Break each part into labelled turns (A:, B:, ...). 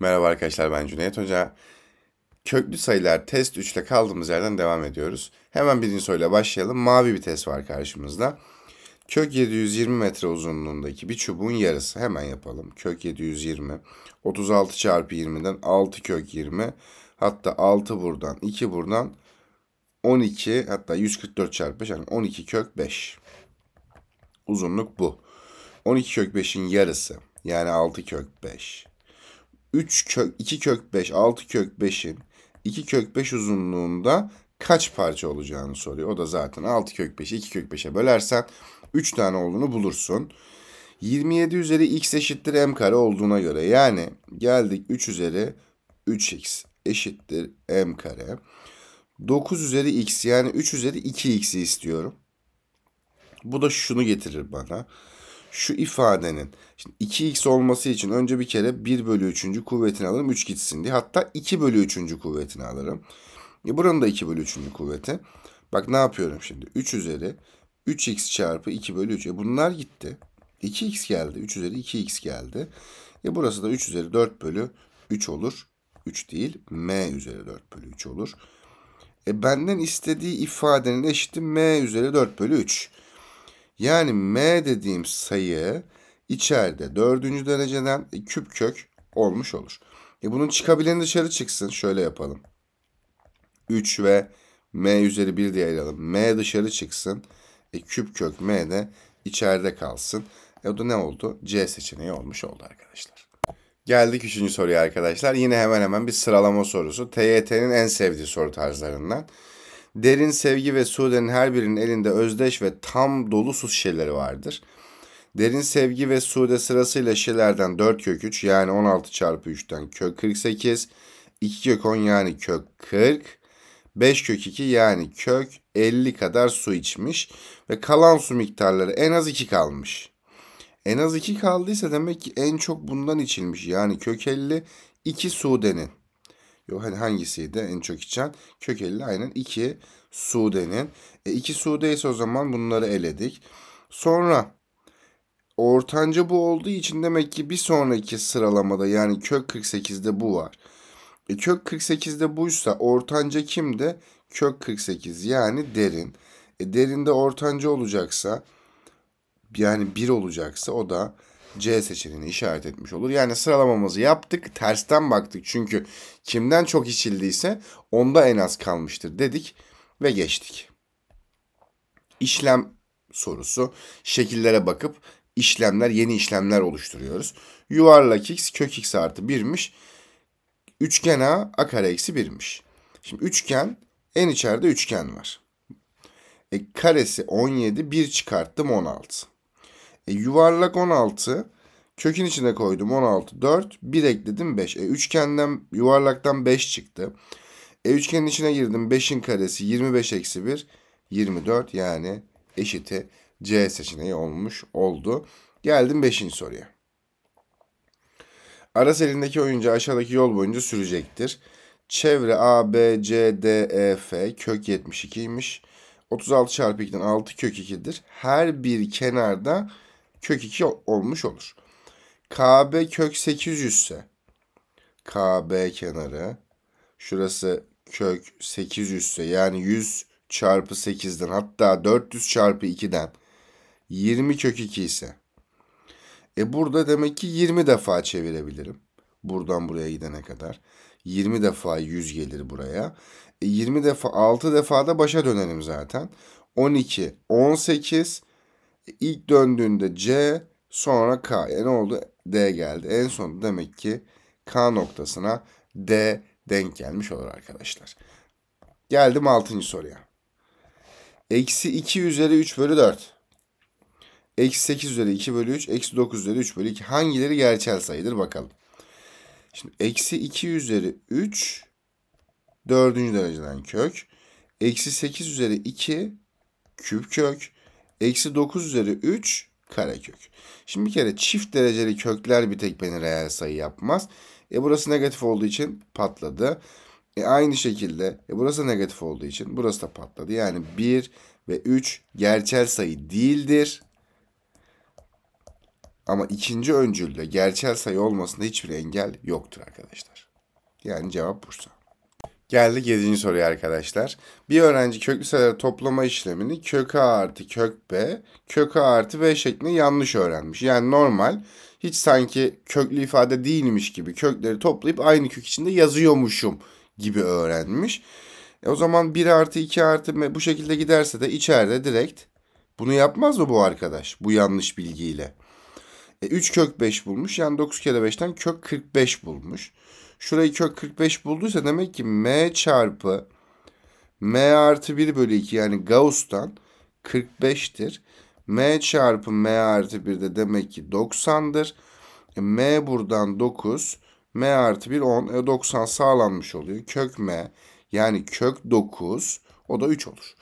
A: Merhaba arkadaşlar ben Cüneyt Hoca. Köklü sayılar test 3 ile kaldığımız yerden devam ediyoruz. Hemen birinci soruyla başlayalım. Mavi bir test var karşımızda. Kök 720 metre uzunluğundaki bir çubuğun yarısı. Hemen yapalım. Kök 720. 36 çarpı 20'den 6 kök 20. Hatta 6 buradan 2 buradan 12 hatta 144 çarpı 5 yani 12 kök 5. Uzunluk bu. 12 kök 5'in yarısı yani 6 kök 5 3 kök 2 kök 5 6 kök 5'in 2 kök 5 uzunluğunda kaç parça olacağını soruyor. O da zaten 6 kök 5'i 2 kök 5'e bölersen 3 tane olduğunu bulursun. 27 üzeri x eşittir m kare olduğuna göre yani geldik 3 üzeri 3x eşittir m kare. 9 üzeri x yani 3 üzeri 2x'i istiyorum. Bu da şunu getirir bana şu ifadenin şimdi 2x olması için önce bir kere 1 bölü 3. kuvvetini alırım 3 gitsin diye. Hatta 2 bölü 3. kuvvetini alırım. E buranın da 2 bölü 3. kuvveti. Bak ne yapıyorum şimdi. 3 üzeri 3x çarpı 2 bölü 3. E bunlar gitti. 2x geldi. 3 üzeri 2x geldi. E burası da 3 üzeri 4 bölü 3 olur. 3 değil. m üzeri 4 bölü 3 olur. E benden istediği ifadenin eşiti m üzeri 4 bölü 3. Yani m dediğim sayı içeride dördüncü dereceden e, küp kök olmuş olur. E bunun çıkabilen dışarı çıksın. Şöyle yapalım. 3 ve m üzeri 1 diye ayıralım. m dışarı çıksın. E küp kök m de içeride kalsın. E o da ne oldu? C seçeneği olmuş oldu arkadaşlar. Geldik üçüncü soruya arkadaşlar. Yine hemen hemen bir sıralama sorusu. TYT'nin en sevdiği soru tarzlarından. Derin sevgi ve Sude'nin her birinin elinde özdeş ve tam dolu su şişeleri vardır. Derin sevgi ve Sude sırasıyla şişelerden 4 kök 3 yani 16 çarpı 3'ten kök 48, 2 kök 10 yani kök 40, 5 kök 2 yani kök 50 kadar su içmiş ve kalan su miktarları en az 2 kalmış. En az 2 kaldıysa demek ki en çok bundan içilmiş yani kök 50 2 Sude'nin. Yok hani hangisiydi en çok içen? Kökelli aynen 2 Sude'nin. 2 e, Sude ise o zaman bunları eledik. Sonra ortanca bu olduğu için demek ki bir sonraki sıralamada yani kök 48'de bu var. E, kök 48'de buysa ortanca kimde? Kök 48 yani derin. E, derinde ortanca olacaksa yani 1 olacaksa o da C seçeneğini işaret etmiş olur. Yani sıralamamızı yaptık. Tersten baktık. Çünkü kimden çok içildiyse onda en az kalmıştır dedik ve geçtik. İşlem sorusu. Şekillere bakıp işlemler, yeni işlemler oluşturuyoruz. Yuvarlak x kök x artı 1'miş. Üçgen a a kare eksi 1'miş. Şimdi üçgen en içeride üçgen var. E, karesi 17, 1 çıkarttım 16. E, yuvarlak 16. Kökün içine koydum 16. 4. 1 ekledim 5. E, üçgenden yuvarlaktan 5 çıktı. E, üçgenin içine girdim. 5'in karesi 25 eksi 1. 24 yani eşiti C seçeneği olmuş oldu. Geldim 5. soruya. Aras elindeki oyuncu aşağıdaki yol boyunca sürecektir. Çevre A, B, C, D, E, F kök 72'ymiş. 36 çarpı 2'den 6 kök 2'dir. Her bir kenarda kök 2 olmuş olur. KB kök 800 ise KB kenarı şurası kök 800 ise yani 100 çarpı 8'den hatta 400 çarpı 2'den 20 kök 2 ise e burada demek ki 20 defa çevirebilirim. Buradan buraya gidene kadar. 20 defa 100 gelir buraya. E 20 defa 6 defa da başa dönelim zaten. 12, 18, İlk döndüğünde C sonra K. Yani e, ne oldu? D geldi. En son demek ki K noktasına D denk gelmiş olur arkadaşlar. Geldim 6. soruya. Eksi 2 üzeri 3 bölü 4. Eksi 8 üzeri 2 bölü 3. Eksi 9 üzeri 3 bölü 2. Hangileri gerçel sayıdır bakalım. Şimdi eksi 2 üzeri 3 dördüncü dereceden kök. Eksi 8 üzeri 2 küp kök. Eksi 9 üzeri 3 karekök. Şimdi bir kere çift dereceli kökler bir tek beni reel sayı yapmaz. E burası negatif olduğu için patladı. E aynı şekilde e burası negatif olduğu için burası da patladı. Yani 1 ve 3 gerçel sayı değildir. Ama ikinci öncülde gerçel sayı olmasında hiçbir engel yoktur arkadaşlar. Yani cevap Bursa. Geldik 7. soruya arkadaşlar. Bir öğrenci köklü sayıları toplama işlemini kök a artı kök b, kök a artı b şeklinde yanlış öğrenmiş. Yani normal hiç sanki köklü ifade değilmiş gibi kökleri toplayıp aynı kök içinde yazıyormuşum gibi öğrenmiş. E o zaman 1 artı 2 artı bu şekilde giderse de içeride direkt bunu yapmaz mı bu arkadaş bu yanlış bilgiyle? E 3 kök 5 bulmuş yani 9 kere 5'ten kök 45 bulmuş. Şurayı kök 45 bulduysa demek ki m çarpı m artı 1 bölü 2 yani Gauss'tan 45'tir. m çarpı m artı 1 de demek ki 90'dır. E, m buradan 9. m artı 1 10. E, 90 sağlanmış oluyor. Kök m yani kök 9 o da 3 olur.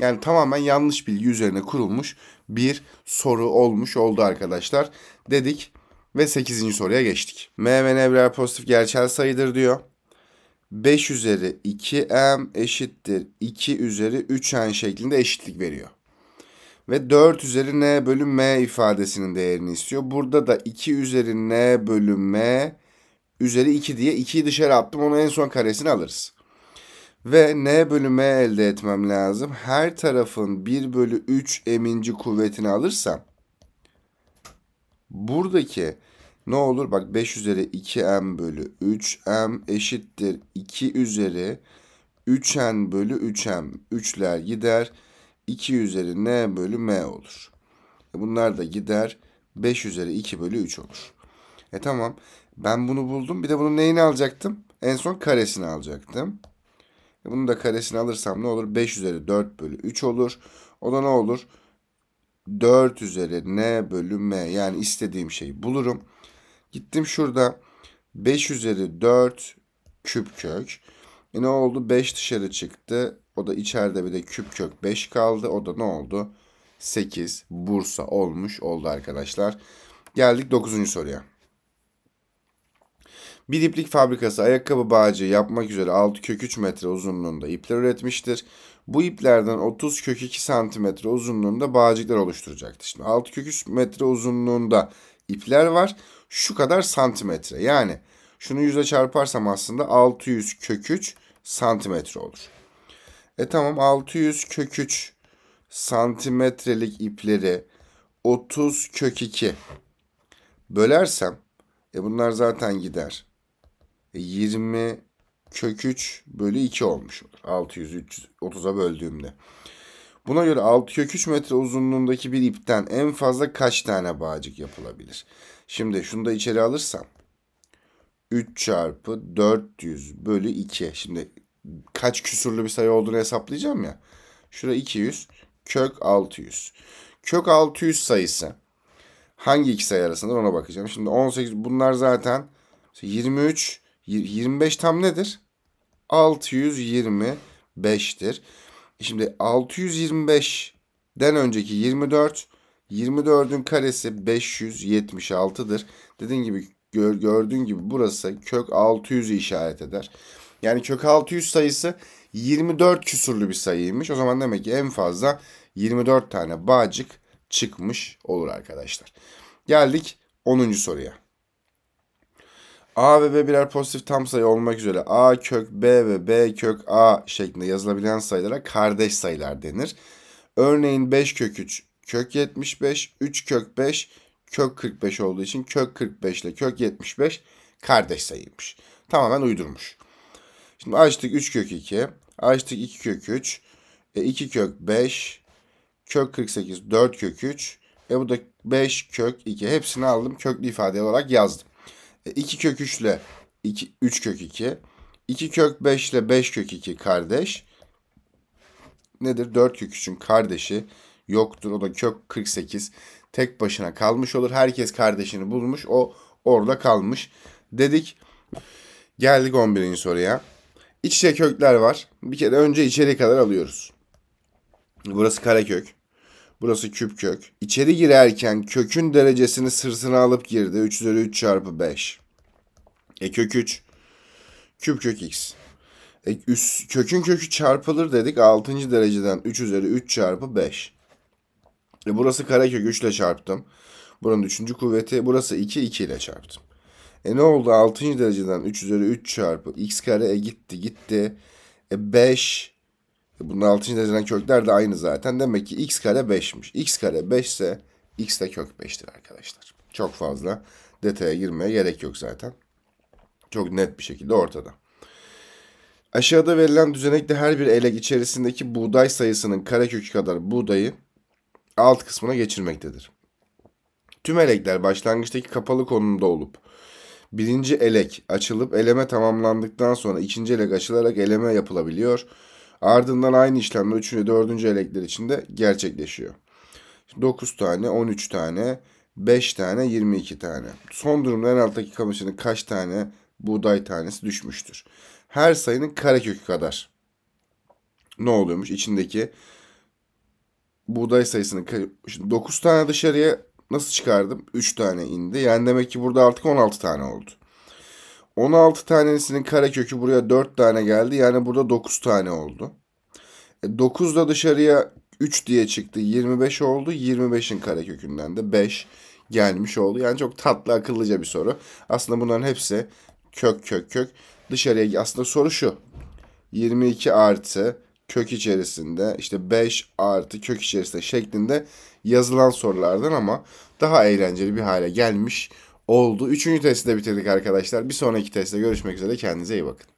A: Yani tamamen yanlış bilgi üzerine kurulmuş bir soru olmuş oldu arkadaşlar. Dedik ve 8. soruya geçtik. M ve n Evler pozitif gerçel sayıdır diyor. 5 üzeri 2m eşittir 2 üzeri 3n şeklinde eşitlik veriyor. Ve 4 üzeri n bölü m ifadesinin değerini istiyor. Burada da 2 üzeri n bölü m üzeri 2 diye 2'yi dışarı attım. Onu en son karesini alırız. Ve n bölü m elde etmem lazım. Her tarafın 1 bölü 3 eminci kuvvetini alırsam Buradaki ne olur? Bak 5 üzeri 2m bölü 3m eşittir 2 üzeri 3n bölü 3m. 3'ler gider. 2 üzeri n bölü m olur. E, bunlar da gider. 5 üzeri 2 bölü 3 olur. E tamam. Ben bunu buldum. Bir de bunun neyini alacaktım? En son karesini alacaktım. E bunun da karesini alırsam ne olur? 5 üzeri 4 bölü 3 olur. O da ne olur? 4 üzeri n bölü m yani istediğim şeyi bulurum. Gittim şurada 5 üzeri 4 küp kök. E ne oldu? 5 dışarı çıktı. O da içeride bir de küp kök 5 kaldı. O da ne oldu? 8 Bursa olmuş oldu arkadaşlar. Geldik 9. soruya. Bir iplik fabrikası ayakkabı bağcığı yapmak üzere 6 kök 3 metre uzunluğunda ipler üretmiştir. Bu iplerden 30 kök 2 santimetre uzunluğunda bağcıklar oluşturacaktır. Şimdi 6 kök 3 metre uzunluğunda ipler var. Şu kadar santimetre yani şunu yüze çarparsam aslında 600 kök 3 santimetre olur. E tamam 600 kök 3 santimetrelik ipleri 30 kök 2 bölersem e bunlar zaten gider. 20 kök 3 bölü 2 olmuş olur. 600 330'a böldüğümde. Buna göre 6 kök 3 metre uzunluğundaki bir ipten en fazla kaç tane bağcık yapılabilir? Şimdi şunu da içeri alırsam 3 çarpı 400 bölü 2. Şimdi kaç küsürlü bir sayı olduğunu hesaplayacağım ya. Şura 200 kök 600. Kök 600 sayısı hangi iki sayı arasında ona bakacağım. Şimdi 18 bunlar zaten 23 25 tam nedir? 625'tir. Şimdi 625'den önceki 24 24'ün karesi 576'dır. Dediğim gibi gör, gördüğün gibi burası kök 600'ü işaret eder. Yani kök 600 sayısı 24 küsurlu bir sayıymış. O zaman demek ki en fazla 24 tane bağcık çıkmış olur arkadaşlar. Geldik 10. soruya. A ve B birer pozitif tam sayı olmak üzere A kök B ve B kök A şeklinde yazılabilen sayılara kardeş sayılar denir. Örneğin 5 kök 3 kök 75, 3 kök 5 kök 45 olduğu için kök 45 ile kök 75 kardeş sayıymış. Tamamen uydurmuş. Şimdi açtık 3 kök 2, açtık 2 kök 3, 2 e, kök 5, kök 48, 4 kök 3. E bu da 5 kök 2. Hepsini aldım köklü ifade olarak yazdım. 2 kök 3 ile 2, 3 kök 2. 2 kök 5 ile 5 kök 2 kardeş. Nedir? 4 kök 3'ün kardeşi yoktur. O da kök 48. Tek başına kalmış olur. Herkes kardeşini bulmuş. O orada kalmış. Dedik. Geldik 11. soruya. İç içe kökler var. Bir kere önce içeri kadar alıyoruz. Burası kare kök. Burası küp kök. İçeri girerken kökün derecesini sırsına alıp girdi. 3 üzeri 3 çarpı 5. E kök 3. Küp kök x. E, üst, kökün kökü çarpılır dedik. 6. dereceden 3 üzeri 3 çarpı 5. E, burası karekök 3 ile çarptım. Buranın 3. kuvveti. Burası 2, 2 ile çarptım. E ne oldu? 6. dereceden 3 üzeri 3 çarpı x kare e gitti gitti. E 5 bunun altıncı yazılan kökler de aynı zaten. Demek ki x kare 5'miş. x kare 5 ise x de kök 5'tir arkadaşlar. Çok fazla detaya girmeye gerek yok zaten. Çok net bir şekilde ortada. Aşağıda verilen düzenekte her bir elek içerisindeki buğday sayısının karekökü kadar buğdayı alt kısmına geçirmektedir. Tüm elekler başlangıçtaki kapalı konumda olup birinci elek açılıp eleme tamamlandıktan sonra ikinci elek açılarak eleme yapılabiliyor. Ardından aynı işlemde 3. ve 4. için de gerçekleşiyor. 9 tane, 13 tane, 5 tane, 22 tane. Son durumda en alttaki kamışının kaç tane buğday tanesi düşmüştür. Her sayının karekökü kadar. Ne oluyormuş? İçindeki buğday sayısını, şimdi 9 tane dışarıya nasıl çıkardım? 3 tane indi. Yani demek ki burada artık 16 tane oldu. 16 tanesinin karekökü buraya 4 tane geldi. Yani burada 9 tane oldu. 9 e, da dışarıya 3 diye çıktı. 25 oldu. 25'in karekökünden de 5 gelmiş oldu. Yani çok tatlı akıllıca bir soru. Aslında bunların hepsi kök kök kök. Dışarıya aslında soru şu. 22 artı kök içerisinde işte 5 artı kök içerisinde şeklinde yazılan sorulardan ama daha eğlenceli bir hale gelmiş oldu. Üçüncü testi de bitirdik arkadaşlar. Bir sonraki testte görüşmek üzere. Kendinize iyi bakın.